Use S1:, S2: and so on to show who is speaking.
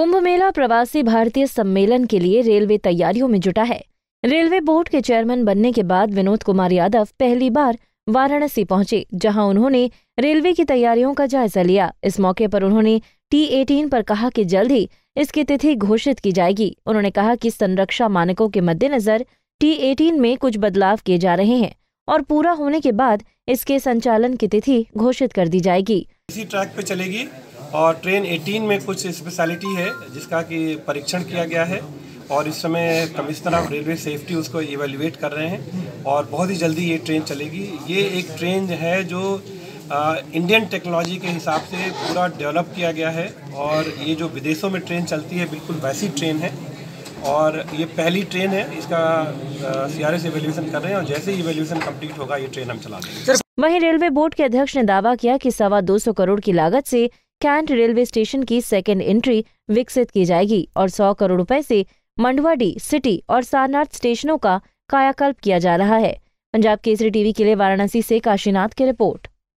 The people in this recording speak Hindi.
S1: कुंभ मेला प्रवासी भारतीय सम्मेलन के लिए रेलवे तैयारियों में जुटा है रेलवे बोर्ड के चेयरमैन बनने के बाद विनोद कुमार यादव पहली बार वाराणसी पहुंचे जहां उन्होंने रेलवे की तैयारियों का जायजा लिया इस मौके पर उन्होंने टी एटीन पर कहा कि जल्द ही इसकी तिथि घोषित की जाएगी उन्होंने कहा कि संरक्षा मानकों के मद्देनजर टी एटीन में कुछ बदलाव किए जा रहे हैं और पूरा होने के बाद इसके संचालन की तिथि घोषित कर दी जाएगी
S2: इसी ट्रैक पे चलेगी और ट्रेन 18 में कुछ स्पेशलिटी है जिसका कि परीक्षण किया गया है और इस समय कमिश्नर ऑफ रेलवे सेफ्टी उसको इवेल्यूएट कर रहे हैं और बहुत ही जल्दी ये ट्रेन चलेगी ये एक ट्रेन है जो आ, इंडियन टेक्नोलॉजी के हिसाब से पूरा डेवलप किया गया है और ये जो विदेशों में ट्रेन चलती है बिल्कुल वैसी ट्रेन है और ये पहली ट्रेन है इसका सी आर कर रहे हैं और जैसे ही एवेल्यूशन कम्प्लीट होगा ये ट्रेन हम चला देंगे
S1: वहीं रेलवे बोर्ड के अध्यक्ष ने दावा किया कि सवा दो सौ करोड़ की लागत से कैंट रेलवे स्टेशन की सेकेंड एंट्री विकसित की जाएगी और सौ करोड़ रुपए से मंडवाडी सिटी और सारनाथ स्टेशनों का कायाकल्प किया जा रहा है पंजाब केसरी टीवी के लिए वाराणसी से काशीनाथ की रिपोर्ट